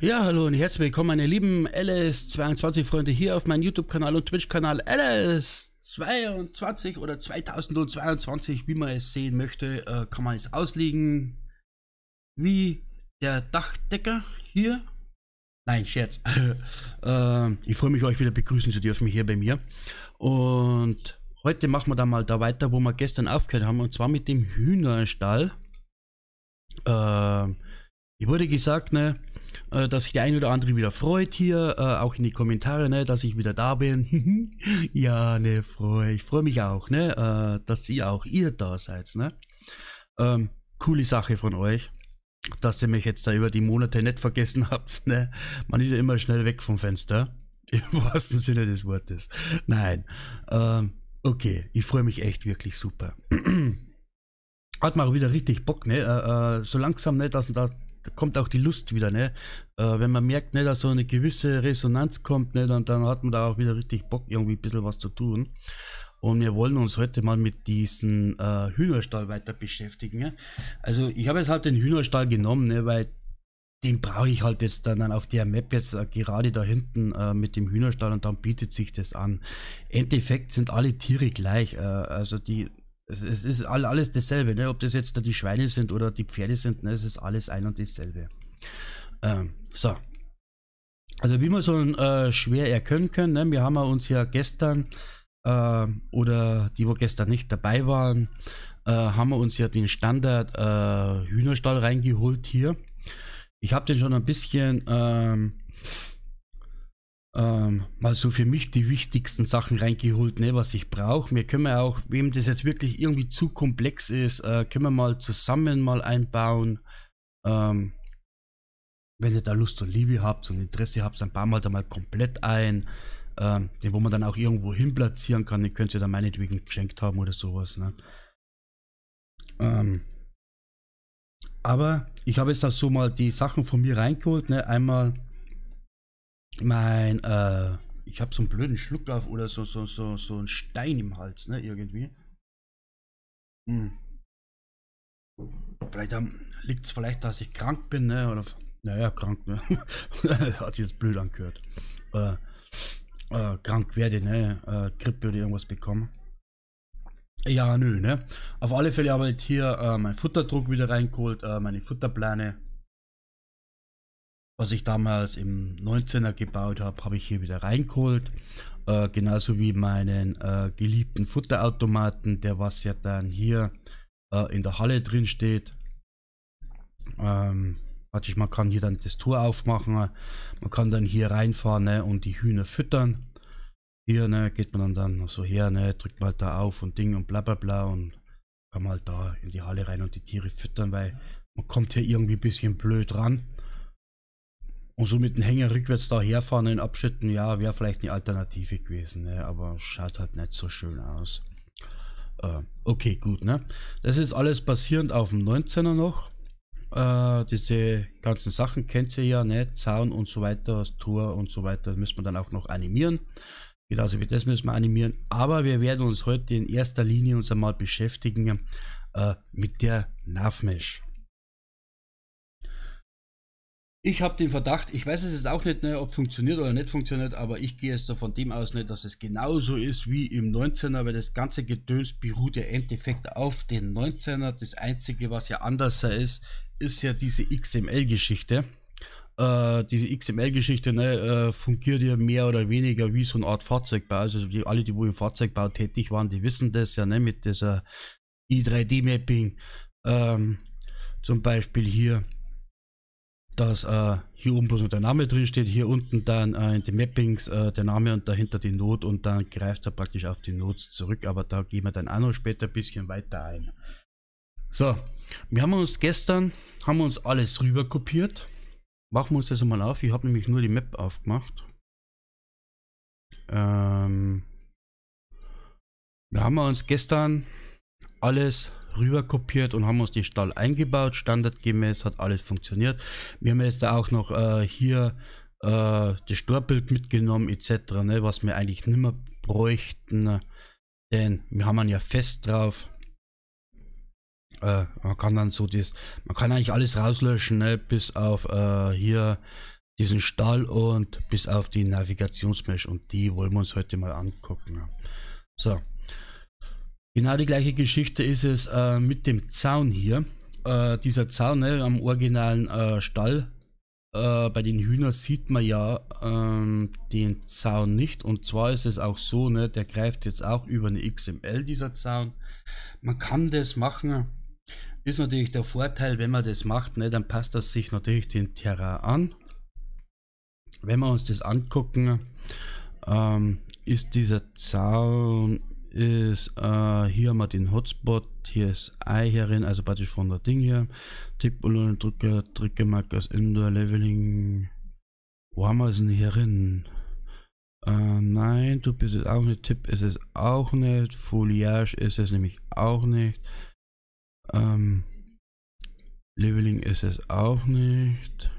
Ja, hallo und herzlich willkommen, meine lieben LS22-Freunde hier auf meinem YouTube-Kanal und Twitch-Kanal LS22 oder 2022, wie man es sehen möchte, äh, kann man es auslegen. Wie der Dachdecker hier. Nein, Scherz. äh, ich freue mich, euch wieder begrüßen zu dürfen hier bei mir. Und heute machen wir dann mal da weiter, wo wir gestern aufgehört haben, und zwar mit dem Hühnerstall. Ich wurde gesagt, ne, äh, dass sich der ein oder andere wieder freut hier, äh, auch in die Kommentare, ne, dass ich wieder da bin. ja, ne, freu, ich freue mich auch, ne, äh, dass ihr auch ihr da seid, ne. Ähm, coole Sache von euch, dass ihr mich jetzt da über die Monate nicht vergessen habt, ne. Man ist ja immer schnell weg vom Fenster, im wahrsten Sinne des Wortes. Nein, ähm, okay, ich freue mich echt wirklich super. Hat mal wieder richtig Bock, ne, äh, so langsam, ne, dass, dass da kommt auch die Lust wieder, ne? Äh, wenn man merkt, ne, dass so eine gewisse Resonanz kommt, ne, dann, dann hat man da auch wieder richtig Bock, irgendwie ein bisschen was zu tun. Und wir wollen uns heute mal mit diesem äh, Hühnerstall weiter beschäftigen. Ne? Also ich habe jetzt halt den Hühnerstall genommen, ne, weil den brauche ich halt jetzt dann, auf der Map jetzt äh, gerade da hinten äh, mit dem Hühnerstall und dann bietet sich das an. Endeffekt sind alle Tiere gleich. Äh, also die es, es ist all, alles dasselbe, ne? ob das jetzt da die Schweine sind oder die Pferde sind, ne? es ist alles ein und dasselbe. Ähm, so. Also wie man so äh, schwer erkennen können, ne? wir haben uns ja gestern äh, oder die, wo gestern nicht dabei waren, äh, haben wir uns ja den Standard äh, Hühnerstall reingeholt hier. Ich habe den schon ein bisschen ähm, ähm, mal so für mich die wichtigsten Sachen reingeholt, ne, was ich brauche. Mir können wir auch, wem das jetzt wirklich irgendwie zu komplex ist, äh, können wir mal zusammen mal einbauen. Ähm, wenn ihr da Lust und Liebe habt und Interesse habt, dann bauen wir da mal komplett ein. Ähm, den, wo man dann auch irgendwo hin platzieren kann, den könnt ihr dann meinetwegen geschenkt haben oder sowas. Ne? Ähm, aber ich habe jetzt da so mal die Sachen von mir reingeholt. Ne? Einmal mein, äh, ich habe so einen blöden Schluck auf oder so, so, so, so einen Stein im Hals, ne, irgendwie. Hm. Vielleicht liegt es vielleicht, dass ich krank bin, ne, oder, naja, krank, ne, hat sich jetzt blöd angehört. Äh, äh, krank werde, ne, äh, Grippe oder irgendwas bekommen. Ja, nö, ne. Auf alle Fälle habe ich hier äh, meinen Futterdruck wieder reingeholt, äh, meine Futterpläne was ich damals im 19er gebaut habe, habe ich hier wieder reingeholt. Äh, genauso wie meinen äh, geliebten Futterautomaten, der was ja dann hier äh, in der Halle drin steht. Ähm, warte ich, man kann hier dann das Tor aufmachen, man kann dann hier reinfahren ne, und die Hühner füttern. Hier ne, geht man dann, dann so her, ne, drückt man halt da auf und Ding und bla bla bla und kann man halt da in die Halle rein und die Tiere füttern, weil man kommt hier irgendwie ein bisschen blöd ran. Und so mit dem Hänger rückwärts da herfahren und abschütten, ja, wäre vielleicht eine Alternative gewesen, ne? aber schaut halt nicht so schön aus. Äh, okay, gut, ne? Das ist alles basierend auf dem 19er noch. Äh, diese ganzen Sachen kennt ihr ja, ne? Zaun und so weiter, Tor und so weiter, müssen wir dann auch noch animieren. Genauso also wie das müssen wir animieren. Aber wir werden uns heute in erster Linie uns einmal beschäftigen äh, mit der Navmesh. Ich habe den Verdacht, ich weiß es jetzt auch nicht, ne, ob funktioniert oder nicht funktioniert, aber ich gehe jetzt davon dem aus, nicht, ne, dass es genauso ist wie im 19er, weil das ganze Gedöns beruht ja im Endeffekt auf den 19er. Das Einzige, was ja anders ist, ist ja diese XML-Geschichte. Äh, diese XML-Geschichte ne, äh, fungiert ja mehr oder weniger wie so eine Art Fahrzeugbau. Also die, alle, die wo im Fahrzeugbau tätig waren, die wissen das ja ne, mit dieser i3D-Mapping. Ähm, zum Beispiel hier dass äh, hier oben bloß noch der Name drin steht, hier unten dann äh, in den Mappings äh, der Name und dahinter die Not und dann greift er praktisch auf die Notes zurück, aber da gehen wir dann auch noch später ein bisschen weiter ein. So, wir haben uns gestern, haben uns alles rüber kopiert. Machen wir uns das mal auf, ich habe nämlich nur die Map aufgemacht. Ähm, wir haben uns gestern alles rüber kopiert und haben uns den Stall eingebaut. Standardgemäß hat alles funktioniert. Wir haben jetzt auch noch äh, hier äh, das Storbild mitgenommen etc., ne, was wir eigentlich nicht mehr bräuchten, ne. denn wir haben ja fest drauf. Äh, man kann dann so das, man kann eigentlich alles rauslöschen, ne, bis auf äh, hier diesen Stall und bis auf die Navigationsmesh und die wollen wir uns heute mal angucken. Ne. So, Genau die gleiche Geschichte ist es äh, mit dem Zaun hier. Äh, dieser Zaun ne, am originalen äh, Stall äh, bei den Hühnern sieht man ja ähm, den Zaun nicht. Und zwar ist es auch so, ne, der greift jetzt auch über eine XML, dieser Zaun. Man kann das machen. Ist natürlich der Vorteil, wenn man das macht, ne, dann passt das sich natürlich den Terra an. Wenn wir uns das angucken, ähm, ist dieser Zaun ist, äh, hier haben wir den Hotspot, hier ist I herin, also praktisch von der Ding hier. Tipp und drücke, drücke mag das Indoor Leveling. Wo haben wir es denn hierin? Äh, nein, du bist es auch nicht. Tipp ist es auch nicht. Foliage ist es nämlich auch nicht. Ähm, Leveling ist es auch nicht.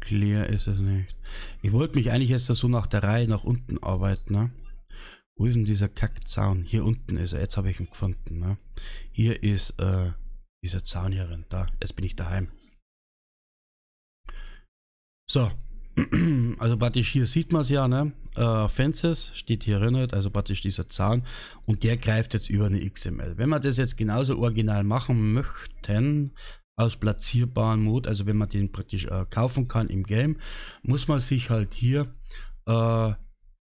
Clear ist es nicht. Ich wollte mich eigentlich jetzt so nach der Reihe nach unten arbeiten, ne? Wo ist denn dieser Kackzaun? Hier unten ist er. Jetzt habe ich ihn gefunden. Ne? Hier ist äh, dieser Zaun hier drin. Da, jetzt bin ich daheim. So. Also praktisch hier sieht man es ja, ne? Äh, Fences steht hier drin, also praktisch dieser Zaun. Und der greift jetzt über eine XML. Wenn wir das jetzt genauso original machen möchten, aus platzierbaren Mode, also wenn man den praktisch äh, kaufen kann im Game, muss man sich halt hier äh,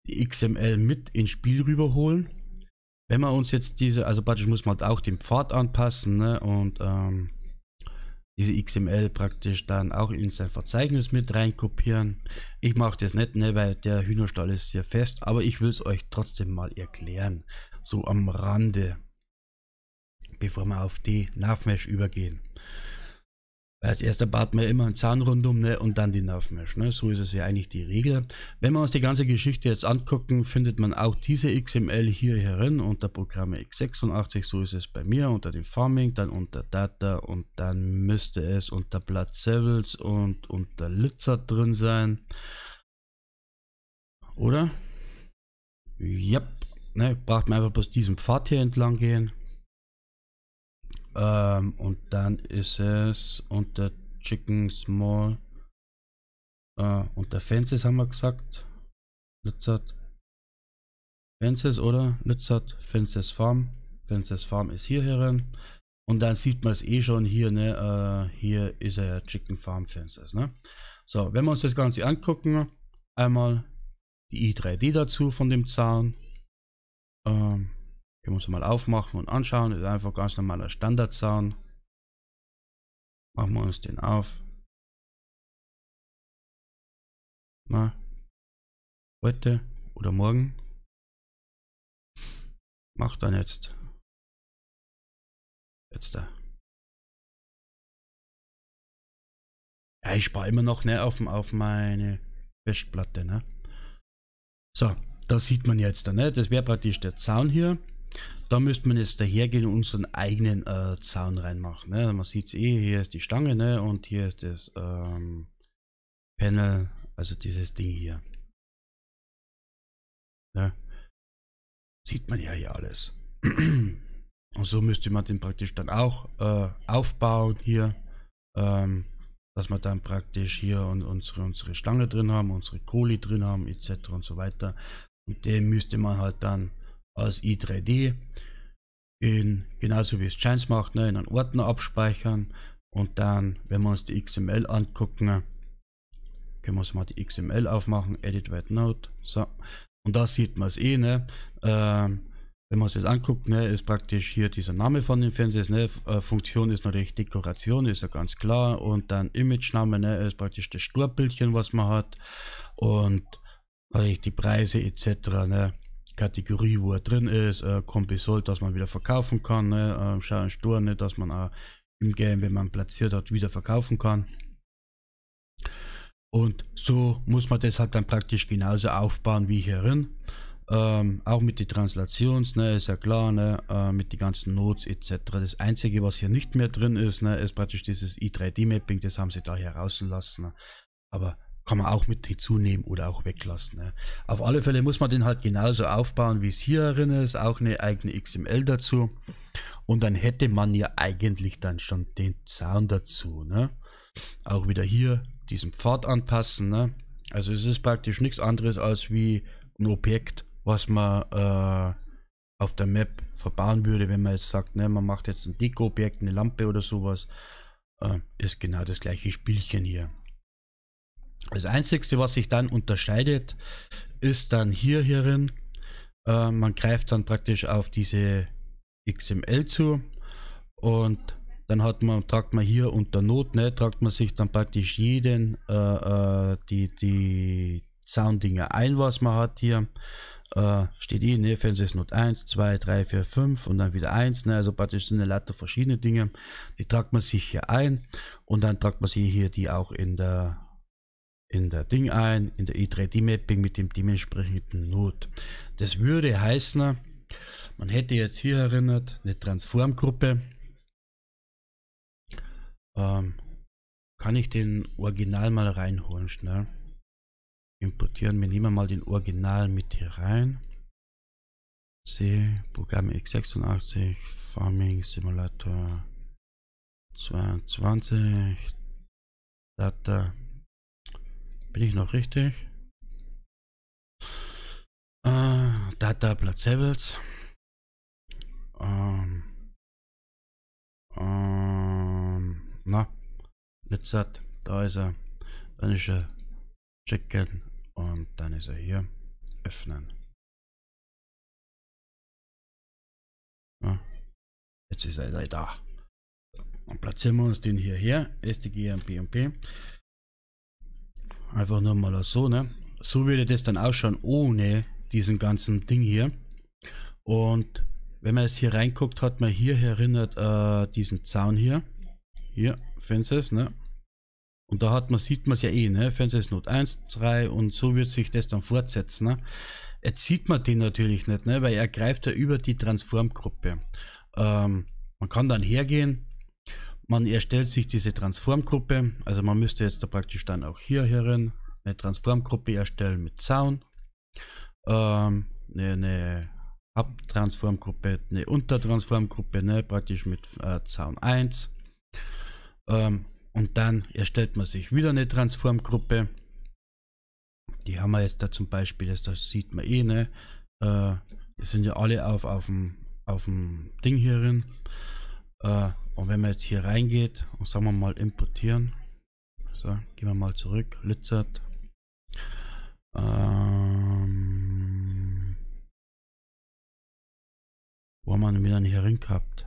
die XML mit ins Spiel rüberholen. Wenn wir uns jetzt diese, also praktisch muss man halt auch den Pfad anpassen ne? und ähm, diese XML praktisch dann auch in sein Verzeichnis mit reinkopieren. Ich mache das nicht, ne, weil der Hühnerstall ist hier fest, aber ich will es euch trotzdem mal erklären. So am Rande, bevor wir auf die Navmesh übergehen. Weil als erster baut man immer einen Zahn Zahnrundum ne, und dann die Nervenmesh. Ne? So ist es ja eigentlich die Regel. Wenn wir uns die ganze Geschichte jetzt angucken, findet man auch diese XML hier herin unter Programme x86. So ist es bei mir unter dem Farming, dann unter Data und dann müsste es unter Blood Sevels und unter Lizard drin sein. Oder? Yep. Ne, braucht man einfach bloß diesen Pfad hier entlang gehen. Ähm, und dann ist es unter Chicken Small. Äh, unter Fences haben wir gesagt. Lützert. Fences, oder? Lützert. Fences Farm. Fences Farm ist hier herin. Und dann sieht man es eh schon hier, ne? Äh, hier ist er Chicken Farm Fences, ne? So, wenn wir uns das Ganze angucken, einmal die i3D dazu von dem Zahn. Ähm, können wir uns mal aufmachen und anschauen. Das ist einfach ganz normaler Standardzaun. Machen wir uns den auf. Na, heute oder morgen. Mach dann jetzt. Jetzt da. Ja, ich spare immer noch ne, auf, auf meine Festplatte. Ne? So, das sieht man jetzt. Ne? Das wäre praktisch der Zaun hier. Da müsste man jetzt dahergehen und unseren eigenen äh, Zaun reinmachen. Ne? Man sieht es eh, hier ist die Stange ne? und hier ist das ähm, Panel, also dieses Ding hier. Ne? Sieht man ja hier alles. und so müsste man den praktisch dann auch äh, aufbauen hier. Ähm, dass wir dann praktisch hier und unsere, unsere Stange drin haben, unsere Kohle drin haben, etc. und so weiter. Und den müsste man halt dann aus i3D in, genauso wie es Giants macht, ne, in einen Ordner abspeichern und dann, wenn wir uns die XML angucken, können wir uns mal die XML aufmachen, Edit White Note, so. Und da sieht man es eh, ne, ähm, wenn man es jetzt anguckt, ne, ist praktisch hier dieser Name von dem Fernseher, ne, äh, Funktion ist natürlich Dekoration, ist ja ganz klar, und dann Image-Name, ne, ist praktisch das Sturbildchen, was man hat, und natürlich die Preise etc., ne, Kategorie, wo er drin ist, äh, Kompisol, dass man wieder verkaufen kann, ne? äh, Schaden Sturne, ne? dass man auch äh, im Game, wenn man platziert hat, wieder verkaufen kann. Und so muss man das halt dann praktisch genauso aufbauen wie hierin. Ähm, auch mit den Translations, ne, ist ja klar, ne, äh, mit den ganzen Notes etc. Das Einzige, was hier nicht mehr drin ist, ne, ist praktisch dieses i3D-Mapping, das haben sie da hier Ne. Aber kann man auch mit hinzunehmen oder auch weglassen. Ne? Auf alle Fälle muss man den halt genauso aufbauen, wie es hier drin ist, auch eine eigene XML dazu. Und dann hätte man ja eigentlich dann schon den Zaun dazu. Ne? Auch wieder hier diesen Pfad anpassen. Ne? Also es ist praktisch nichts anderes als wie ein Objekt, was man äh, auf der Map verbauen würde, wenn man jetzt sagt, ne, man macht jetzt ein Deko-Objekt, eine Lampe oder sowas, äh, ist genau das gleiche Spielchen hier. Das Einzige, was sich dann unterscheidet, ist dann hier hierin. Äh, man greift dann praktisch auf diese XML zu und dann hat man, tragt man hier unter Not, ne, tragt man sich dann praktisch jeden äh, äh die, die Sounddinger ein, was man hat hier. Äh, steht in, eh, ne, Fernsehs Not 1, 2, 3, 4, 5 und dann wieder 1, ne, also praktisch sind eine Latte verschiedene Dinge. Die tragt man sich hier ein und dann tragt man sie hier die auch in der in der Ding ein, in der i 3 d mapping mit dem dementsprechenden Node. Das würde heißen, man hätte jetzt hier erinnert eine Transformgruppe. Ähm, kann ich den Original mal reinholen schnell? Importieren, wir nehmen mal den Original mit hier rein. C, Programm x86, Farming Simulator 22, Data bin ich noch richtig? Äh, ah, Data Placeables. Ähm, ähm, na, Lizard, da ist er. Dann ist er Chicken und dann ist er hier. Öffnen. Na, jetzt ist er da. Und platzieren wir uns den hierher. SDG und PMP. Einfach nur mal so, ne? So würde das dann ausschauen ohne diesen ganzen Ding hier. Und wenn man es hier reinguckt, hat man hier erinnert äh, diesen Zaun hier. Hier, Fences, ne? Und da hat man, sieht man es ja eh, ne? Fences Not 1, 3 und so wird sich das dann fortsetzen, ne? Jetzt sieht man den natürlich nicht, ne? Weil er greift ja über die Transformgruppe. Ähm, man kann dann hergehen, man erstellt sich diese Transformgruppe, also man müsste jetzt da praktisch dann auch hier herin eine Transformgruppe erstellen mit Zaun, ähm, eine, Abtransformgruppe, eine Untertransformgruppe, ne, praktisch mit äh, Zaun 1. Ähm, und dann erstellt man sich wieder eine Transformgruppe. Die haben wir jetzt da zum Beispiel, das, das sieht man eh, ne? Äh, die sind ja alle auf, auf, dem, auf dem Ding hierin. Äh, und wenn man jetzt hier reingeht und sagen wir mal importieren, so, gehen wir mal zurück, Lizard. Ähm, wo haben wir denn wieder hier rein gehabt?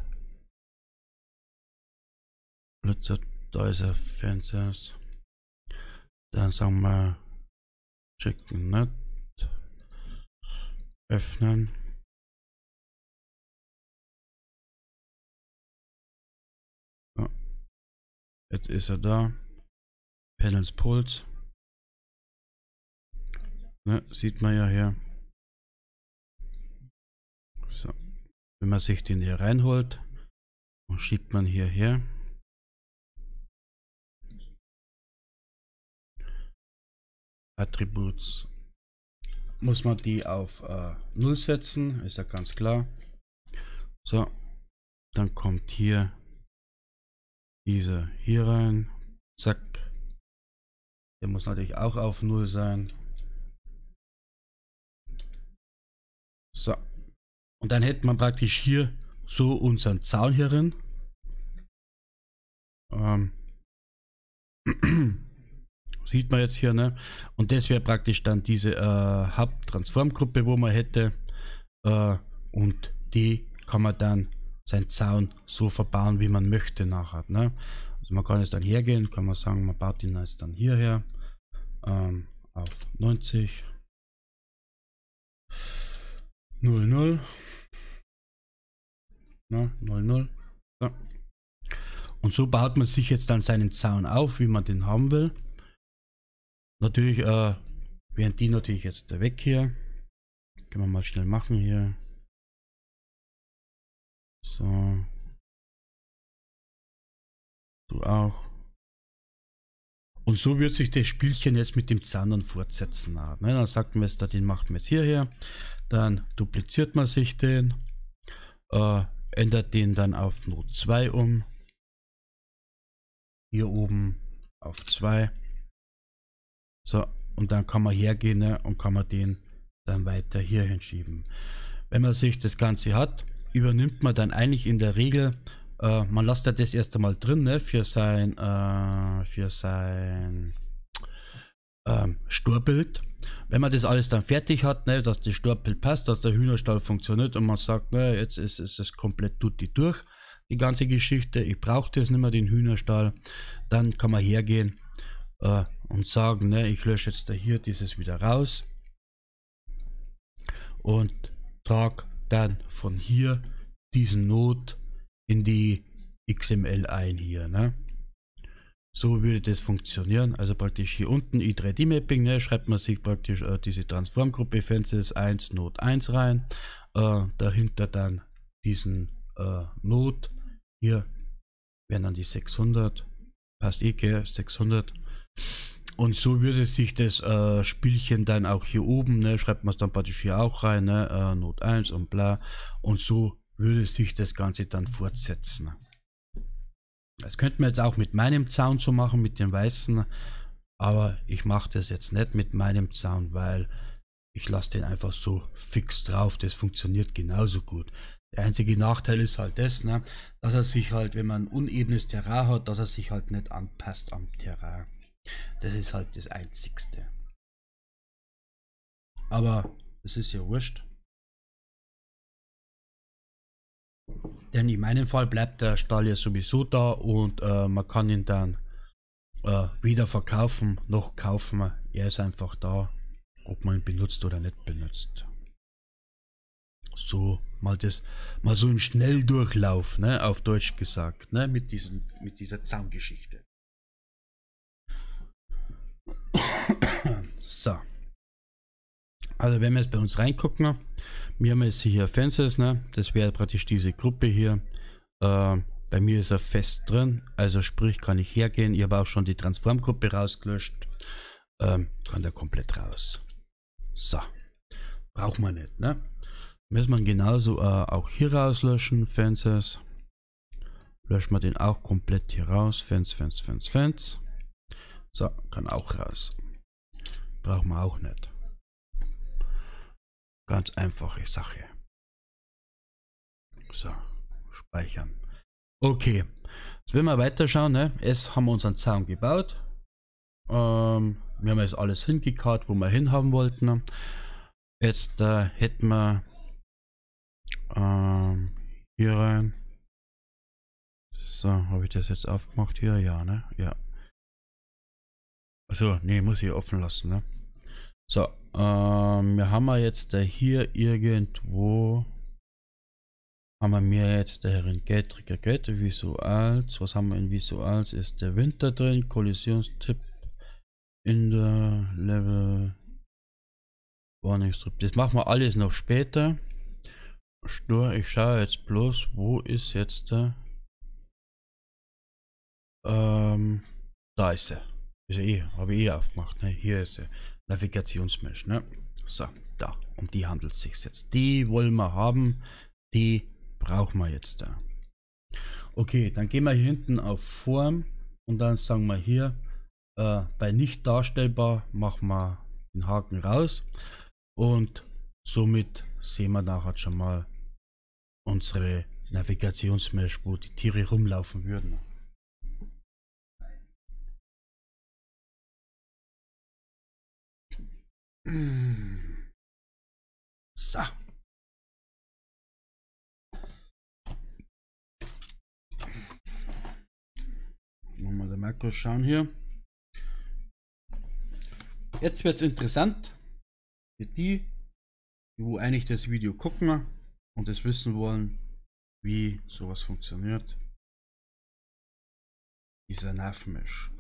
Lizard, da ist er, Fences. Dann sagen wir, Chicken Nut. Öffnen. Jetzt ist er da. Panels Puls. Ne, sieht man ja hier. So. Wenn man sich den hier reinholt, schiebt man hierher. Attributes muss man die auf äh, 0 setzen, ist ja ganz klar. So, dann kommt hier diese hier rein. Zack. Der muss natürlich auch auf 0 sein. So. Und dann hätte man praktisch hier so unseren Zaun hier rein. Ähm. Sieht man jetzt hier, ne? Und das wäre praktisch dann diese äh, Haupttransformgruppe, wo man hätte. Äh, und die kann man dann sein Zaun so verbauen, wie man möchte nachher. Ne? Also man kann es dann hergehen, kann man sagen, man baut ihn jetzt dann hierher ähm, auf 90 0 0 Na, 0 0 ja. Und so baut man sich jetzt dann seinen Zaun auf, wie man den haben will. Natürlich äh, wären die natürlich jetzt weg hier. Können wir mal schnell machen hier. So. Du auch. Und so wird sich das Spielchen jetzt mit dem Zandern fortsetzen. Ne? Dann sagt man jetzt, den macht man jetzt hierher. Dann dupliziert man sich den. Äh, ändert den dann auf Not 2 um. Hier oben auf 2. So, und dann kann man hergehen ne? und kann man den dann weiter hier hinschieben. Wenn man sich das Ganze hat, übernimmt man dann eigentlich in der Regel, äh, man lasst ja das erst einmal drin, ne, für sein, äh, für sein ähm, Storbild. Wenn man das alles dann fertig hat, ne, dass das Storbild passt, dass der Hühnerstall funktioniert und man sagt, ne, jetzt ist, ist es komplett tutti durch, die ganze Geschichte, ich brauche das nicht mehr, den Hühnerstall, dann kann man hergehen äh, und sagen, ne, ich lösche jetzt da hier dieses wieder raus und trage dann von hier diesen Not in die XML ein hier, ne? So würde das funktionieren. Also praktisch hier unten i3D-Mapping, ne, schreibt man sich praktisch äh, diese Transformgruppe Fences 1 Node 1 rein. Äh, dahinter dann diesen äh, Node. Hier werden dann die 600. Passt eh, gell? 600. Und so würde sich das äh, Spielchen dann auch hier oben, ne, schreibt man es dann praktisch hier auch rein, ne, äh, Not 1 und bla. Und so würde sich das Ganze dann fortsetzen. Das könnten wir jetzt auch mit meinem Zaun so machen, mit dem weißen. Aber ich mache das jetzt nicht mit meinem Zaun, weil ich lasse den einfach so fix drauf. Das funktioniert genauso gut. Der einzige Nachteil ist halt das, ne, dass er sich halt, wenn man ein unebenes Terrain hat, dass er sich halt nicht anpasst am Terrain. Das ist halt das Einzigste. Aber es ist ja wurscht. Denn in meinem Fall bleibt der Stall ja sowieso da und äh, man kann ihn dann äh, weder verkaufen noch kaufen. Er ist einfach da, ob man ihn benutzt oder nicht benutzt. So mal das, mal so im Schnelldurchlauf, ne, auf Deutsch gesagt, ne, mit diesen, mit dieser Zaungeschichte so. Also wenn wir jetzt bei uns reingucken, wir haben jetzt hier Fences, ne? das wäre praktisch diese Gruppe hier. Äh, bei mir ist er fest drin, also sprich kann ich hergehen. Ich habe auch schon die Transformgruppe rausgelöscht. Ähm, kann der komplett raus. So, braucht man nicht. Ne? Müssen wir genauso äh, auch hier rauslöschen, Fences. Löschen wir den auch komplett hier raus, Fence, Fence, Fence, Fence. So, kann auch raus. Brauchen wir auch nicht. Ganz einfache Sache. So, speichern. Okay, jetzt werden wir weiterschauen. Ne? Jetzt haben wir unseren Zaun gebaut. Ähm, wir haben jetzt alles hingekarrt, wo wir hinhaben wollten. Jetzt äh, hätten wir ähm, hier rein. So, habe ich das jetzt aufgemacht hier? Ja, ne? Ja, so, nee, muss ich offen lassen, ne? So, ähm, wir haben wir jetzt da hier irgendwo. Haben wir mir jetzt darin Geldtrigger Geld, Visuals. Was haben wir in Visuals? Ist der Winter drin, Kollisionstipp in der Level Warningstrip. Das machen wir alles noch später. Stur, ich schaue jetzt bloß, wo ist jetzt der. Ähm, da ist er. Ist ja eh, habe ich eh aufgemacht, ne? Hier ist der Navigationsmensch, ne? So, da. Um die handelt es sich jetzt. Die wollen wir haben. Die brauchen wir jetzt da. Okay, dann gehen wir hier hinten auf Form und dann sagen wir hier, äh, bei nicht darstellbar machen wir den Haken raus und somit sehen wir nachher schon mal unsere Navigationsmesh, wo die Tiere rumlaufen würden. So. Nochmal der Markus schauen hier. Jetzt wird es interessant für die, wo eigentlich das Video gucken und es wissen wollen, wie sowas funktioniert. Dieser Nervenmisch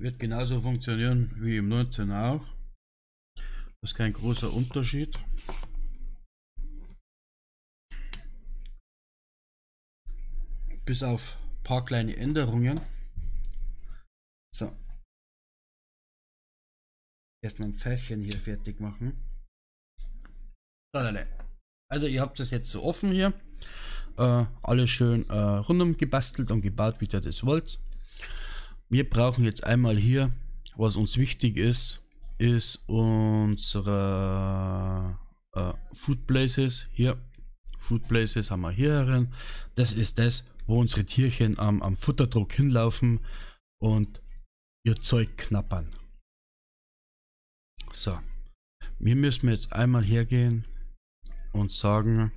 wird genauso funktionieren wie im 19 auch. Das ist kein großer Unterschied. Bis auf ein paar kleine Änderungen. So. Erstmal ein Pfeifchen hier fertig machen. Also ihr habt das jetzt so offen hier. Äh, alles schön äh, rundum gebastelt und gebaut, wie ihr das wollt. Wir brauchen jetzt einmal hier, was uns wichtig ist, ist unsere äh, Food Places hier. Food Places haben wir hier drin. Das ist das, wo unsere Tierchen am, am Futterdruck hinlaufen und ihr Zeug knappern. So. wir müssen jetzt einmal hergehen und sagen,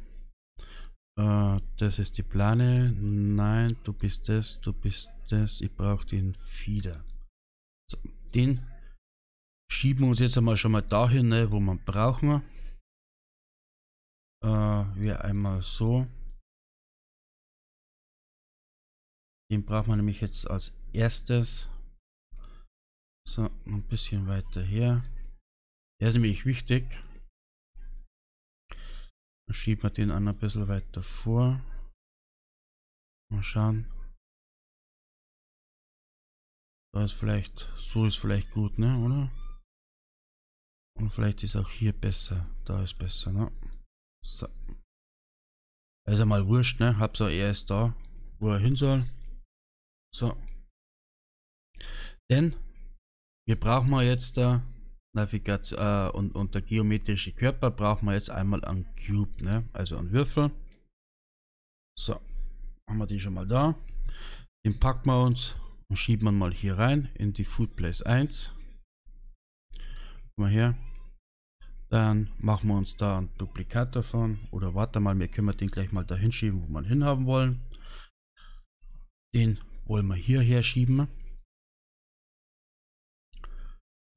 äh, das ist die Plane. Nein, du bist das, du bist das, ich brauche den Fieder. So, den schieben wir uns jetzt einmal schon mal dahin, ne, wo man brauchen. Äh, wir einmal so. Den braucht man nämlich jetzt als erstes. So, ein bisschen weiter her. Der ist nämlich wichtig. Dann schieben wir den an ein bisschen weiter vor. Mal schauen. Da ist vielleicht, so ist vielleicht gut, ne, oder? Und vielleicht ist auch hier besser. Da ist besser, ne? So. Also mal wurscht, ne? Hab's auch ist da, wo er hin soll. So. Denn wir brauchen mal jetzt da äh, Navigation äh, und, und der geometrische Körper brauchen wir jetzt einmal an Cube, ne? Also an Würfel. So. Haben wir den schon mal da. Den packen wir uns dann schiebt man mal hier rein in die Food Place 1. Mal her. Dann machen wir uns da ein Duplikat davon. Oder warte mal, wir können den gleich mal dahin schieben, wo wir ihn hinhaben wollen. Den wollen wir hierher schieben.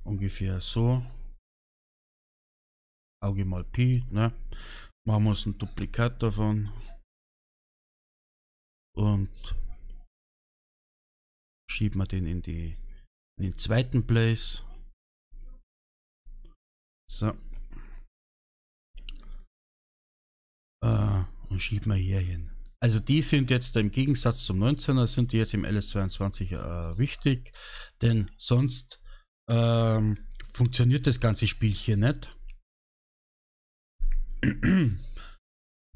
Ungefähr so. Auge mal Pi, ne? Machen wir uns ein Duplikat davon. Und Schieben wir den in, die, in den zweiten Place. So. Äh, und schieben wir hier hin. Also die sind jetzt im Gegensatz zum 19er, sind die jetzt im LS22 äh, wichtig, denn sonst ähm, funktioniert das ganze Spiel hier nicht.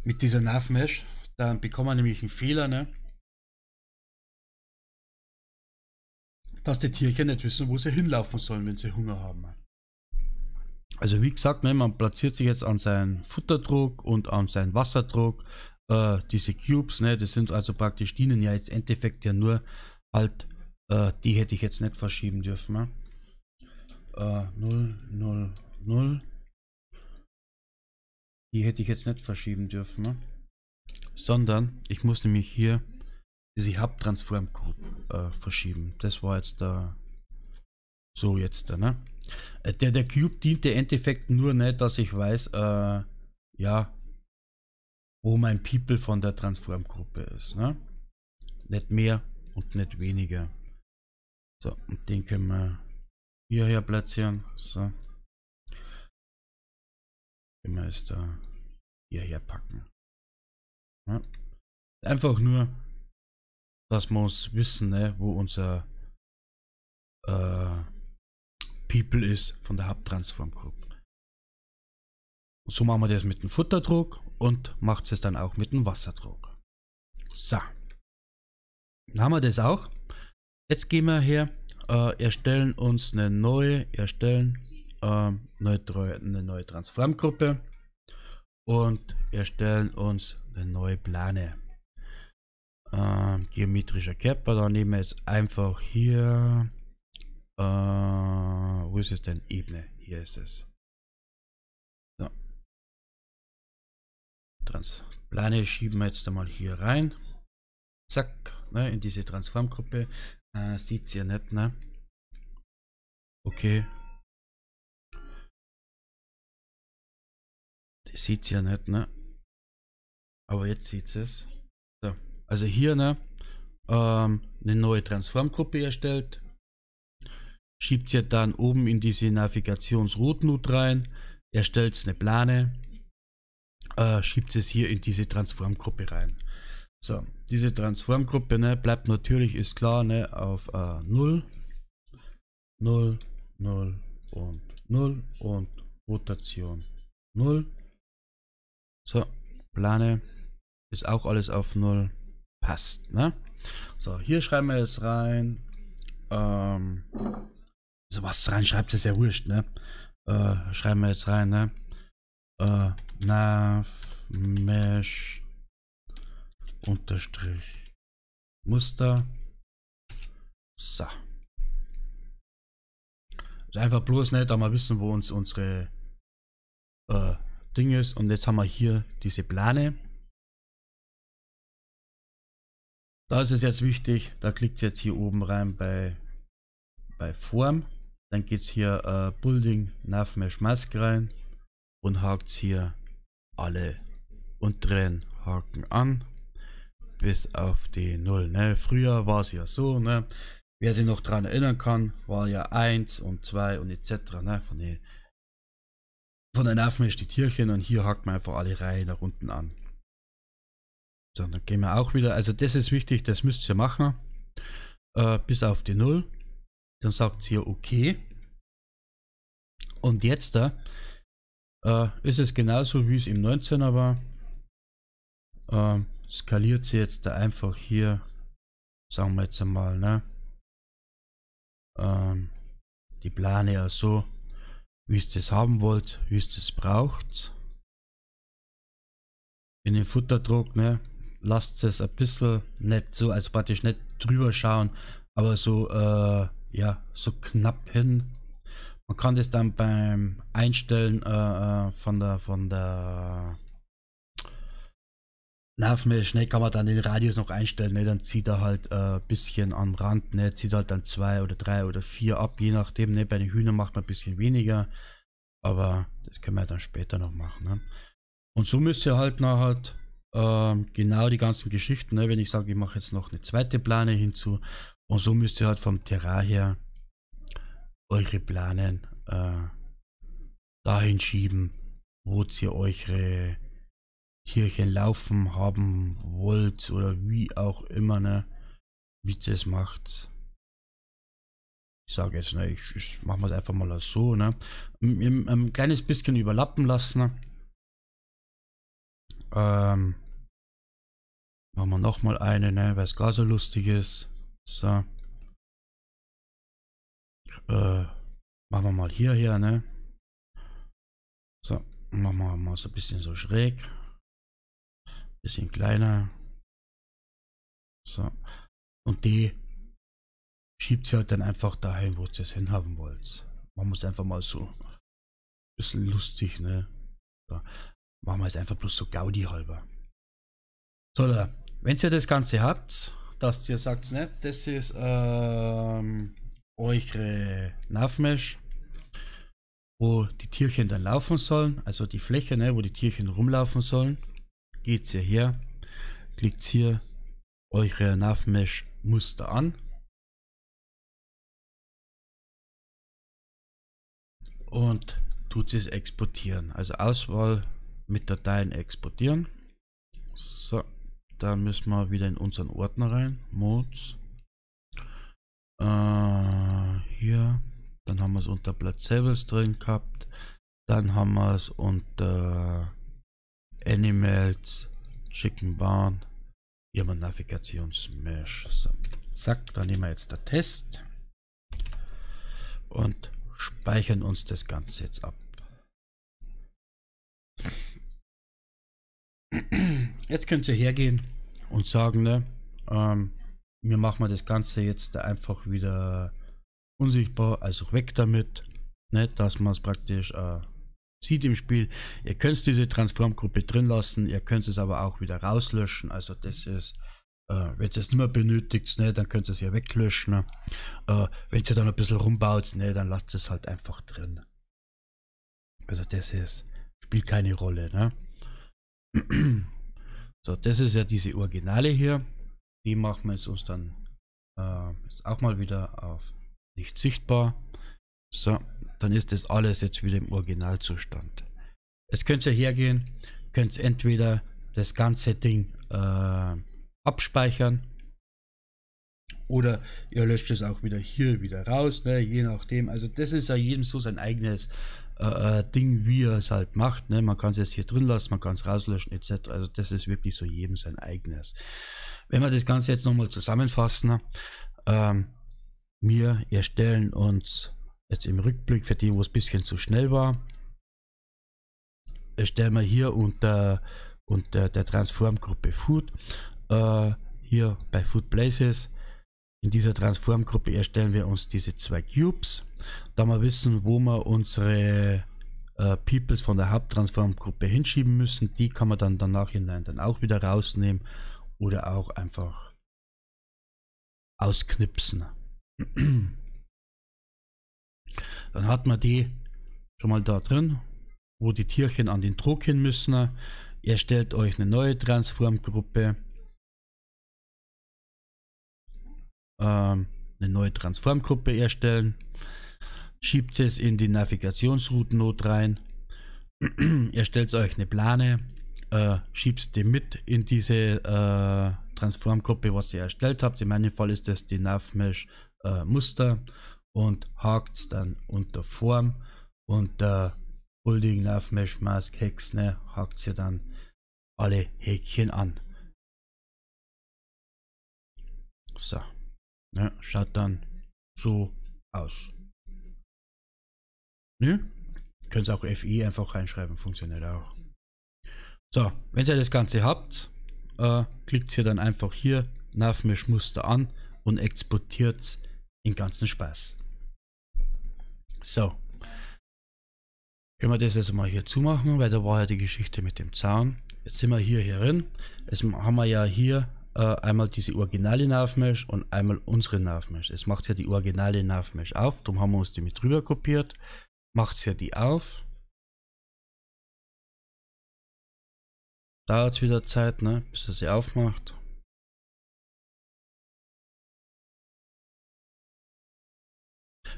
Mit dieser Nav Mesh, dann bekommen wir nämlich einen Fehler, ne? dass die Tierchen nicht wissen, wo sie hinlaufen sollen, wenn sie Hunger haben. Also wie gesagt, ne, man platziert sich jetzt an seinen Futterdruck und an seinen Wasserdruck. Äh, diese Cubes, ne, das sind also praktisch dienen ja jetzt im Endeffekt ja nur halt, äh, die hätte ich jetzt nicht verschieben dürfen. Ne? Äh, 0, 0, 0. Die hätte ich jetzt nicht verschieben dürfen. Ne? Sondern ich muss nämlich hier sie Hub-Transform äh, verschieben. Das war jetzt der. So jetzt, ne? Äh, der, der Cube diente im Endeffekt nur nicht, dass ich weiß, äh, ja, wo mein People von der Transform-Gruppe ist, ne? Nicht mehr und nicht weniger. So, und den können wir hierher platzieren. So. Den wir da hierher packen. Ja. Einfach nur, dass wir uns wissen, ne, wo unser äh, People ist von der Haupttransform Group. So machen wir das mit dem Futterdruck und macht es dann auch mit dem Wasserdruck. So. Dann haben wir das auch. Jetzt gehen wir her, äh, erstellen uns eine neue, erstellen äh, neue, eine neue Transformgruppe und erstellen uns eine neue Plane äh, geometrischer Körper. Dann nehmen wir jetzt einfach hier, äh, wo ist es denn? Ebene, hier ist es. So. Transplane schieben wir jetzt einmal hier rein. Zack, ne, in diese Transformgruppe. Äh, Sieht ja nicht, ne? Okay. Das sieht ja nicht, ne? Aber jetzt sieht es. Also hier ne, ähm, eine neue Transformgruppe erstellt, schiebt sie dann oben in diese Navigationsroutenut rein, erstellt eine Plane, äh, schiebt es hier in diese Transformgruppe rein. So, diese Transformgruppe ne, bleibt natürlich, ist klar, ne, auf äh, 0, 0, 0 und 0 und Rotation 0. So, Plane ist auch alles auf 0 passt, ne? So, hier schreiben wir jetzt rein. Ähm, rein schreibt es ja wurscht, ne? Äh, schreiben wir jetzt rein, ne? Äh, nav mesh unterstrich Muster. So. Ist einfach bloß nicht, da aber wissen, wo uns unsere äh, Ding ist. Und jetzt haben wir hier diese Plane. Da ist es jetzt wichtig. Da klickt ihr jetzt hier oben rein bei, bei Form. Dann geht es hier äh, Building Navmesh Mask rein und hakt hier alle unteren Haken an. Bis auf die 0. Ne? Früher war es ja so, ne? Wer sich noch daran erinnern kann, war ja 1 und 2 und etc. Ne? Von den von der Nerven die Tierchen und hier hakt man einfach alle Reihen nach unten an. So, dann gehen wir auch wieder. Also das ist wichtig, das müsst ihr machen. Äh, bis auf die Null. Dann sagt ihr okay. Und jetzt da äh, äh, ist es genauso wie es im 19er war. Äh, skaliert sie jetzt da einfach hier, sagen wir jetzt einmal, ne? Ähm, die Plane ja so, wie es das haben wollt, wie es das braucht. In den Futterdruck, ne? lasst es ein bisschen nicht so, also praktisch nicht drüber schauen, aber so, äh, ja, so knapp hin. Man kann das dann beim Einstellen äh, äh von der, von der Nerv mir schnell kann man dann den Radius noch einstellen, ne? dann zieht er halt ein äh, bisschen am Rand, ne? zieht halt dann zwei oder drei oder vier ab, je nachdem, ne? bei den Hühnern macht man ein bisschen weniger, aber das können wir dann später noch machen. Ne? Und so müsst ihr halt nachher halt ähm, genau die ganzen Geschichten, ne? wenn ich sage, ich mache jetzt noch eine zweite Plane hinzu. Und so müsst ihr halt vom Terrain her eure Planen äh, dahin schieben, wo ihr eure Tierchen laufen haben wollt oder wie auch immer, ne? Wie ihr es macht. Ich sage jetzt, ne, ich, ich mache es einfach mal so, ne? Ein, ein, ein kleines bisschen überlappen lassen, ne? Ähm, machen wir nochmal eine, ne, weil es gar so lustig ist. So. Äh, machen wir mal hierher, ne? So, machen wir mal so ein bisschen so schräg. Bisschen kleiner. So. Und die schiebt sie halt dann einfach dahin, wo sie es hinhaben wollt. Man muss einfach mal so bisschen lustig, ne? So. Machen wir es einfach bloß so Gaudi halber. So, Wenn ihr das Ganze habt, dass ihr sagt, ne, das ist ähm, eure Navmesh, wo die Tierchen dann laufen sollen, also die Fläche, ne, wo die Tierchen rumlaufen sollen, geht ihr her, klickt hier eure Navmesh Muster an. Und tut es exportieren. Also Auswahl mit Dateien exportieren. So, dann müssen wir wieder in unseren Ordner rein. Modes. Äh, hier. Dann haben wir es unter Platz Sables drin gehabt. Dann haben wir es unter Animals, Chicken Barn. Hier haben wir Navigationsmesh. So, zack, dann nehmen wir jetzt den Test. Und speichern uns das Ganze jetzt ab. Jetzt könnt ihr hergehen und sagen, ne, ähm, wir machen das Ganze jetzt einfach wieder unsichtbar, also weg damit, ne, dass man es praktisch äh, sieht im Spiel. Ihr könnt diese Transformgruppe drin lassen, ihr könnt es aber auch wieder rauslöschen, also das ist äh, wenn ihr es nicht mehr benötigt, ne, dann könnt ihr es ja weglöschen. Ne. Äh, wenn ihr dann ein bisschen rumbaut, ne, dann lasst es halt einfach drin. Also das ist, spielt keine Rolle. Ne? So, das ist ja diese Originale hier. Die machen wir jetzt uns dann äh, jetzt auch mal wieder auf nicht sichtbar. So, dann ist das alles jetzt wieder im Originalzustand. Jetzt könnt ihr hergehen, könnt ihr entweder das ganze Ding äh, abspeichern oder ihr löscht es auch wieder hier wieder raus, ne, je nachdem. Also das ist ja jedem so sein eigenes äh, äh, Ding, wie er es halt macht. Ne? Man kann es jetzt hier drin lassen, man kann es rauslöschen etc. Also das ist wirklich so jedem sein eigenes. Wenn wir das Ganze jetzt nochmal zusammenfassen, ne? ähm, wir erstellen uns jetzt im Rückblick für die, wo es ein bisschen zu schnell war, erstellen wir hier unter, unter der Transformgruppe Food, äh, hier bei Food Places, in dieser Transformgruppe erstellen wir uns diese zwei Cubes, da wir wissen, wo wir unsere äh, Peoples von der Haupttransformgruppe hinschieben müssen. Die kann man dann danach hinein dann auch wieder rausnehmen oder auch einfach ausknipsen. Dann hat man die schon mal da drin, wo die Tierchen an den Druck hin müssen. Erstellt euch eine neue Transformgruppe. ähm, eine neue Transformgruppe erstellen, schiebt es in die Navigationsroutennot rein, erstellt euch eine Plane, äh, schiebt die mit in diese äh, Transformgruppe, was ihr erstellt habt. In meinem Fall ist das die NavMesh äh, Muster und hakt dann unter Form und der äh, Holding NavMesh Mask Hex, ne, hakt sie dann alle Häkchen an. So. Ne? Schaut dann so aus. Nö? Ne? Könnt ihr auch FI einfach reinschreiben, funktioniert auch. So, wenn ihr das Ganze habt, äh, klickt ihr dann einfach hier Navmesh Muster an und exportiert den ganzen Spaß. So. Können wir das jetzt mal hier zumachen, weil da war ja die Geschichte mit dem Zaun. Jetzt sind wir hier herin. Jetzt haben wir ja hier äh, einmal diese originale Navmesh und einmal unsere Navmesh. Es macht ja die originale Navmesh auf, darum haben wir uns die mit drüber kopiert. Macht ja die auf. Dauert wieder Zeit, ne, bis er sie aufmacht.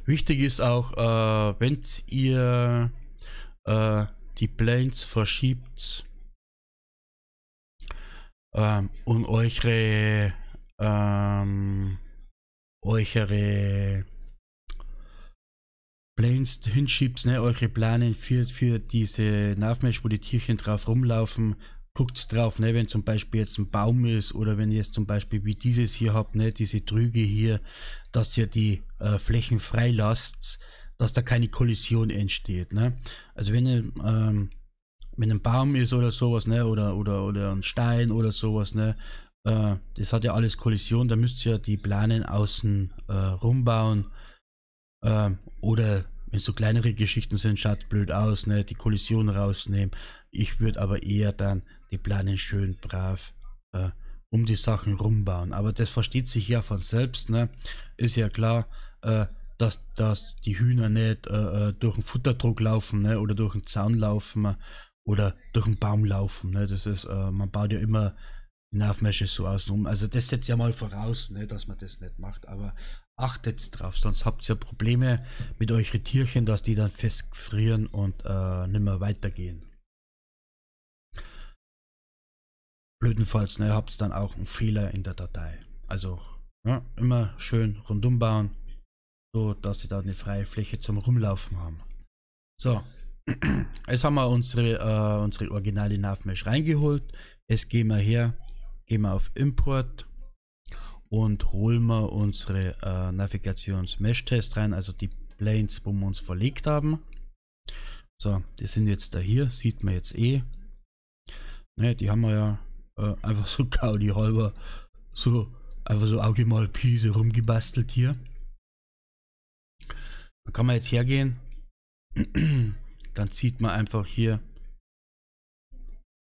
Wichtig ist auch, äh, wenn ihr äh, die Planes verschiebt, ähm, und eure, ähm, eure Planes hinschiebt, ne, eure Planen für, für diese Navmesh, wo die Tierchen drauf rumlaufen, guckt drauf, ne, wenn zum Beispiel jetzt ein Baum ist oder wenn ihr jetzt zum Beispiel wie dieses hier habt, ne, diese Trüge hier, dass ihr die äh, Flächen freilasst, dass da keine Kollision entsteht, ne. Also wenn ihr ähm, wenn ein Baum ist oder sowas, ne, oder, oder, oder ein Stein oder sowas, ne, äh, das hat ja alles Kollision, da müsst ihr die Planen außen äh, rumbauen. Äh, oder wenn so kleinere Geschichten sind, schaut blöd aus, ne, die Kollision rausnehmen. Ich würde aber eher dann die Planen schön brav äh, um die Sachen rumbauen. Aber das versteht sich ja von selbst, ne, ist ja klar, äh, dass, dass die Hühner nicht äh, durch den Futterdruck laufen ne, oder durch den Zaun laufen oder durch einen Baum laufen. Ne? Das ist, äh, man baut ja immer Nervmäsche so außenrum. Also das setzt ja mal voraus, ne, dass man das nicht macht. Aber achtet drauf, sonst habt ihr Probleme mit euren Tierchen, dass die dann festfrieren und äh, nicht mehr weitergehen. Blödenfalls ne, habt ihr dann auch einen Fehler in der Datei. Also ja, ne, immer schön rundum bauen, so dass sie da eine freie Fläche zum Rumlaufen haben. So, Jetzt haben wir unsere, äh, unsere originale Navmesh reingeholt. Jetzt gehen wir her, gehen wir auf Import und holen wir unsere äh, Navigations-Mesh-Test rein, also die Planes, wo wir uns verlegt haben. So, die sind jetzt da hier, sieht man jetzt eh. Ne, die haben wir ja äh, einfach so Gaudi halber so einfach so Auge mal Piese rumgebastelt hier. Da kann man jetzt hergehen dann zieht man einfach hier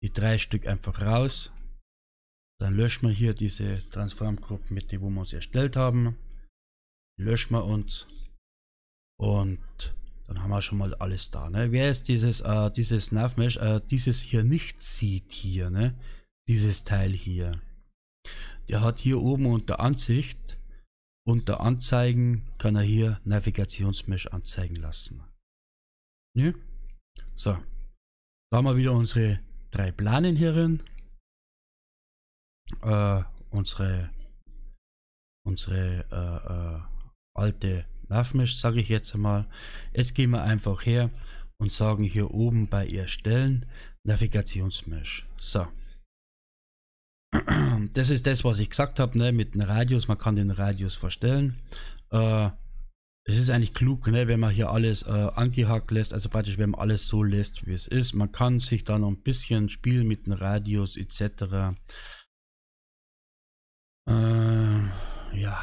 die drei Stück einfach raus. Dann löschen wir hier diese Transformgruppen mit denen, wir uns erstellt haben. Löschen wir uns. Und dann haben wir schon mal alles da. Ne? Wer jetzt dieses, äh, dieses Navmesh, äh, dieses hier nicht sieht hier, ne? dieses Teil hier, der hat hier oben unter Ansicht, unter Anzeigen, kann er hier Navigationsmesh anzeigen lassen. Ne? So. Da haben wir wieder unsere drei Planen hierin. Äh, unsere unsere äh, äh, alte Love sage ich jetzt einmal. Jetzt gehen wir einfach her und sagen hier oben bei Erstellen Navigationsmesh. So. Das ist das, was ich gesagt habe ne, mit dem Radius. Man kann den Radius verstellen. Äh, es ist eigentlich klug, ne, wenn man hier alles äh, angehakt lässt, also praktisch, wenn man alles so lässt, wie es ist. Man kann sich da noch ein bisschen spielen mit dem Radius etc. Äh, ja.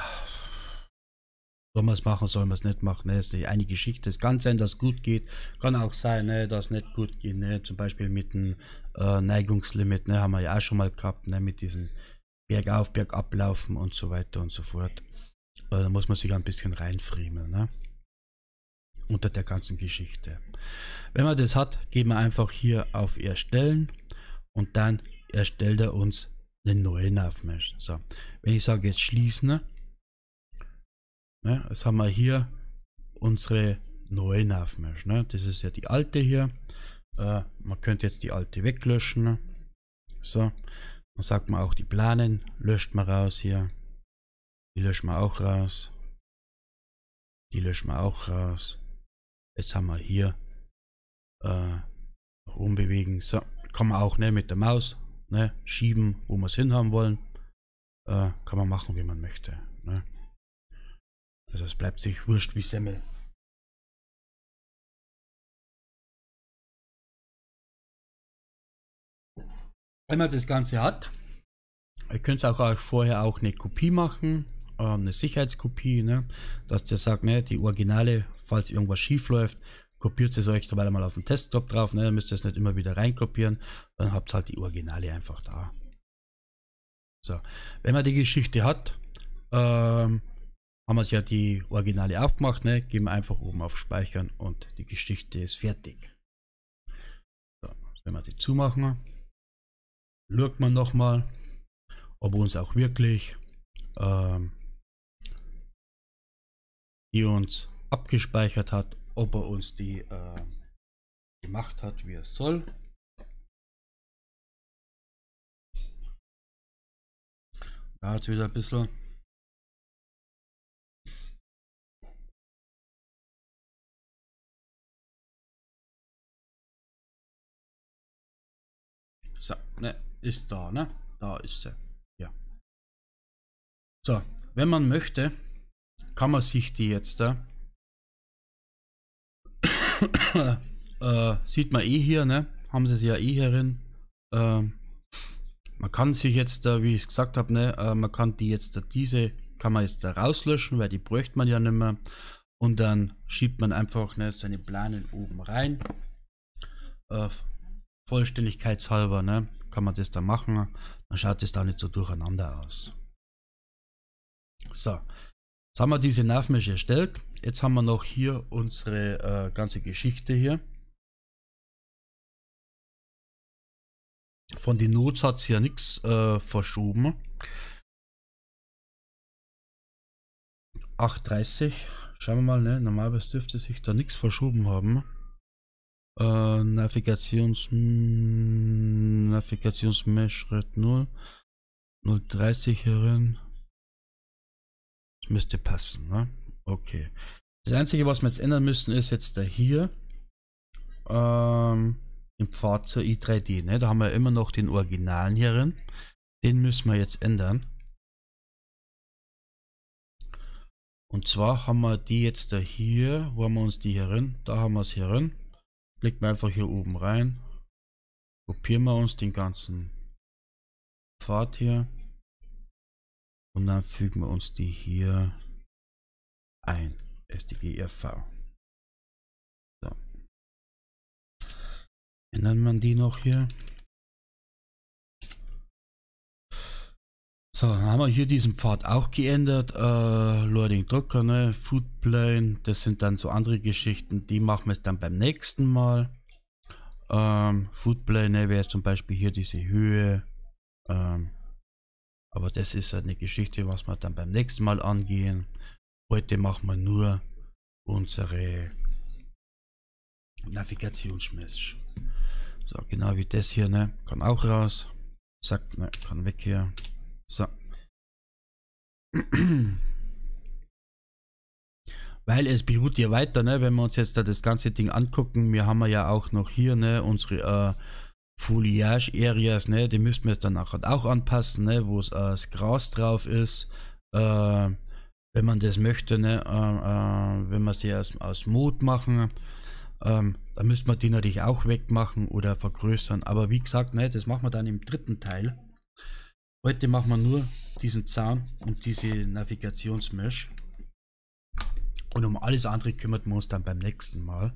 Sollen wir es machen, sollen wir es nicht machen, ne? Das ist nicht eine Geschichte. Es kann sein, dass es gut geht, kann auch sein, ne, dass es nicht gut geht, ne? Zum Beispiel mit dem äh, Neigungslimit, ne, haben wir ja auch schon mal gehabt, ne, mit diesem Bergauf, Bergablaufen und so weiter und so fort. Äh, da muss man sich ein bisschen reinfriemeln, ne? unter der ganzen Geschichte. Wenn man das hat, gehen wir einfach hier auf Erstellen und dann erstellt er uns eine neue Navmesh. So, wenn ich sage jetzt schließen, ne? ne jetzt haben wir hier unsere neue Navmesh. Ne? Das ist ja die alte hier. Äh, man könnte jetzt die alte weglöschen. Ne? So, dann sagt man auch die Planen, löscht man raus hier. Die löschen wir auch raus. Die löschen wir auch raus. Jetzt haben wir hier äh, noch umbewegen. So, kann man auch ne, mit der Maus ne, schieben, wo wir es hinhaben wollen. Äh, kann man machen, wie man möchte. Ne? Also es bleibt sich wurscht wie Semmel. Wenn man das Ganze hat, ihr könnt es auch vorher auch eine Kopie machen ähm, eine Sicherheitskopie, ne? dass der sagt, ne, die Originale, falls irgendwas schief läuft, kopiert es euch dabei mal auf den Desktop drauf, ne? dann müsst ihr es nicht immer wieder reinkopieren, dann habt ihr halt die Originale einfach da. So, wenn man die Geschichte hat, ähm, haben wir es ja die Originale aufgemacht, ne? wir einfach oben auf Speichern und die Geschichte ist fertig. So, wenn wir die zumachen, lurkt man nochmal, ob uns auch wirklich ähm, die uns abgespeichert hat, ob er uns die äh, gemacht hat, wie es soll. Da hat wieder ein bisschen. So, ne, ist da, ne? Da ist sie. Ja. So, wenn man möchte, kann man sich die jetzt, da? äh, sieht man eh hier, ne? Haben sie es ja eh hierin. Ähm, man kann sich jetzt, da, wie ich gesagt habe, ne, äh, man kann die jetzt, diese kann man jetzt da rauslöschen, weil die bräuchte man ja nicht mehr. Und dann schiebt man einfach ne, seine Planen oben rein. Äh, vollständigkeitshalber ne, kann man das da machen. Dann schaut es da nicht so durcheinander aus. So, Jetzt haben wir diese Nervmesh erstellt. Jetzt haben wir noch hier unsere äh, ganze Geschichte hier. Von den Notes hat es ja nichts äh, verschoben. 8.30. Schauen wir mal, ne? Normalerweise dürfte sich da nichts verschoben haben. Äh, Navigations... Navigationsmesh Red 0. 030 herin. Müsste passen, ne? Okay. Das Einzige, was wir jetzt ändern müssen, ist jetzt da hier ähm, den Pfad zur i3D, ne? Da haben wir immer noch den Originalen hier drin. Den müssen wir jetzt ändern. Und zwar haben wir die jetzt da hier, wo haben wir uns die hier rein? Da haben wir es hier rein. Klicken wir einfach hier oben rein. Kopieren wir uns den ganzen Pfad hier. Und dann fügen wir uns die hier ein. SDGRV. E so. Ändern man die noch hier. So, haben wir hier diesen Pfad auch geändert. Äh, Loading Drucker, ne? Foodplane, das sind dann so andere Geschichten. Die machen wir es dann beim nächsten Mal. Ähm, Foodplane ne, wäre zum Beispiel hier diese Höhe. Ähm, aber das ist eine Geschichte, was wir dann beim nächsten Mal angehen. Heute machen wir nur unsere Navigationsmesh. So, genau wie das hier, ne? Kann auch raus. Zack, ne? Kann weg hier. So. Weil es beruht ja weiter, ne? Wenn wir uns jetzt da das ganze Ding angucken, wir haben ja auch noch hier, ne? Unsere, äh, Foliage Areas, ne, die müssten wir jetzt dann auch anpassen, ne, wo es äh, das Gras drauf ist, äh, wenn man das möchte, ne, äh, äh wenn man sie aus, aus Mut machen, ähm, dann müsste man die natürlich auch wegmachen oder vergrößern. Aber wie gesagt, ne, das machen wir dann im dritten Teil. Heute machen wir nur diesen Zaun und diese Navigationsmesh. Und um alles andere kümmert man uns dann beim nächsten Mal.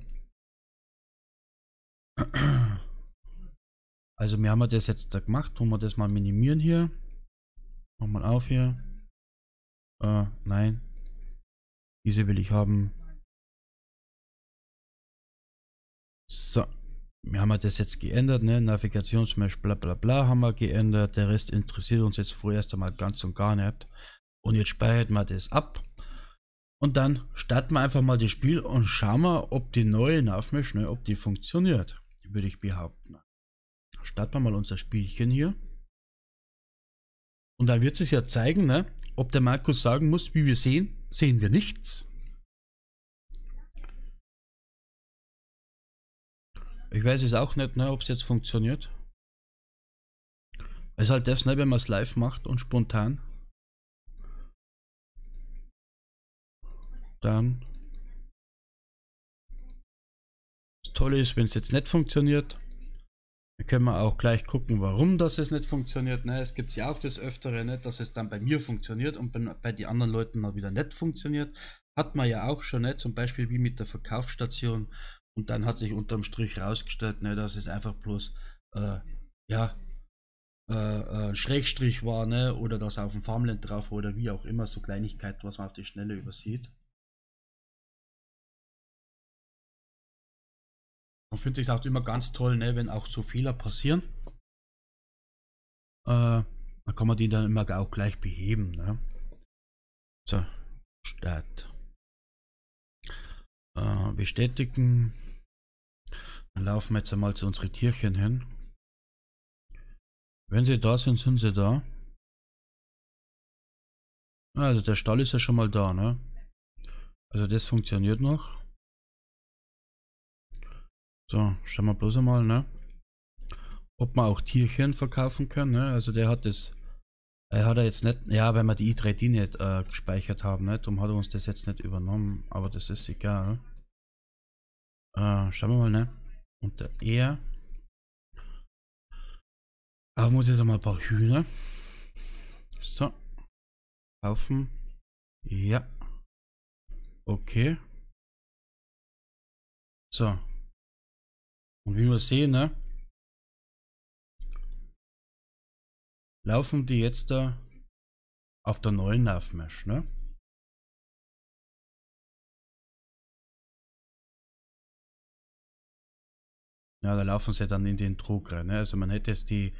Also wir haben das jetzt da gemacht. Tun wir das mal minimieren hier. Machen wir auf hier. Äh, nein. Diese will ich haben. So. Wir haben das jetzt geändert, ne? Navigationsmesh, bla bla bla haben wir geändert. Der Rest interessiert uns jetzt vorerst einmal ganz und gar nicht. Und jetzt speichert man das ab. Und dann starten wir einfach mal das Spiel und schauen wir, ob die neue Navmesh, ne, ob die funktioniert, würde ich behaupten starten wir mal unser Spielchen hier. Und da wird es ja zeigen, ne? ob der Markus sagen muss, wie wir sehen, sehen wir nichts. Ich weiß es auch nicht, ne, ob es jetzt funktioniert. Es ist halt das, ne, wenn man es live macht und spontan. Dann. Das Tolle ist, wenn es jetzt nicht funktioniert, da können wir auch gleich gucken, warum das jetzt nicht funktioniert. Ne? Es gibt ja auch das Öftere, ne? dass es dann bei mir funktioniert und bei, bei den anderen Leuten mal wieder nicht funktioniert. Hat man ja auch schon, ne? zum Beispiel wie mit der Verkaufsstation. Und dann hat sich unterm Strich rausgestellt, ne? dass es einfach bloß äh, ja, äh, äh Schrägstrich war ne? oder dass auf dem Farmland drauf war oder wie auch immer, so Kleinigkeiten, was man auf die Schnelle übersieht. Man finde ich auch halt immer ganz toll, ne, wenn auch so Fehler passieren. Äh, dann kann man die dann immer auch gleich beheben. Ne? So, Start. Äh, bestätigen. Dann laufen wir jetzt einmal zu unseren Tierchen hin. Wenn sie da sind, sind sie da. Also der Stall ist ja schon mal da, ne? Also das funktioniert noch. So, schauen wir bloß einmal, ne? Ob man auch Tierchen verkaufen kann, ne? Also der hat das. Er hat er jetzt nicht. Ja, weil wir die i3D nicht äh, gespeichert haben, ne? Darum hat er uns das jetzt nicht übernommen. Aber das ist egal. Äh, schauen wir mal, ne? Unter er. Aber muss jetzt einmal ein paar Hühner. So. Kaufen. Ja. Okay. So, und wie wir sehen, ne? Laufen die jetzt da auf der neuen Navmesh, ne? Ja, da laufen sie dann in den Druck rein. Ne? Also man hätte jetzt die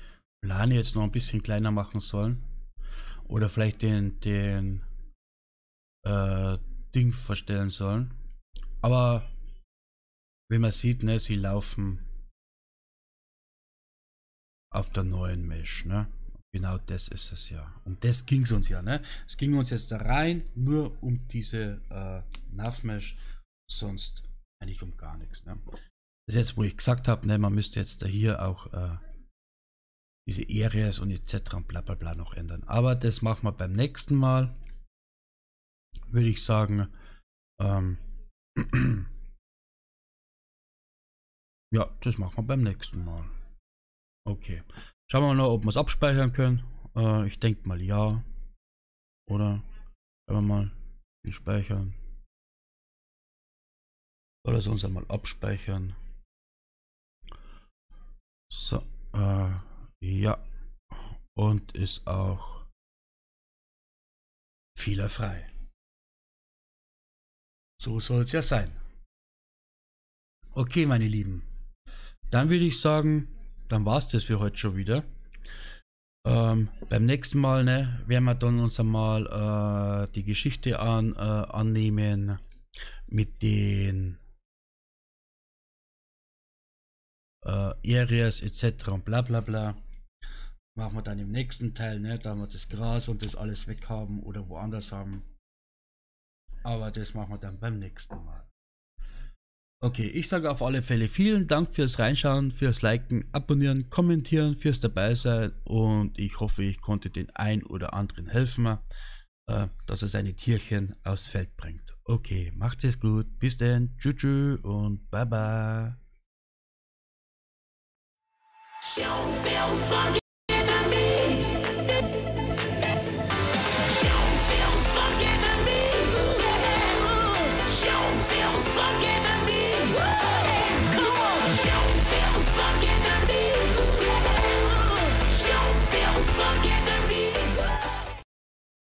Plane jetzt noch ein bisschen kleiner machen sollen. Oder vielleicht den, den äh, Ding verstellen sollen. Aber wie man sieht, ne, sie laufen auf der neuen Mesh, ne? Genau das ist es ja. Um das ging es uns ja, ne? Es ging uns jetzt da rein, nur um diese äh, nav sonst eigentlich um gar nichts, ne? Das jetzt, wo ich gesagt habe, ne, man müsste jetzt da hier auch äh, diese Areas und etc. und bla bla bla noch ändern. Aber das machen wir beim nächsten Mal. Würde ich sagen, ähm, Ja, das machen wir beim nächsten Mal. Okay. Schauen wir mal, ob wir es abspeichern können. Äh, ich denke mal ja. Oder? Schauen wir mal. Wir speichern. Oder sonst einmal abspeichern? So. Äh, ja. Und ist auch fehlerfrei. So soll es ja sein. Okay, meine Lieben. Dann würde ich sagen, dann war es das für heute schon wieder. Ähm, beim nächsten Mal ne, werden wir dann uns einmal äh, die Geschichte an, äh, annehmen mit den äh, Areas etc. und bla bla bla. Machen wir dann im nächsten Teil, ne, da wir das Gras und das alles weghaben oder woanders haben. Aber das machen wir dann beim nächsten Mal. Okay, ich sage auf alle Fälle vielen Dank fürs Reinschauen, fürs Liken, Abonnieren, Kommentieren, fürs Dabeisein und ich hoffe, ich konnte den ein oder anderen helfen, äh, dass er seine Tierchen aufs Feld bringt. Okay, macht es gut, bis denn, tschüss tschü und bye bye.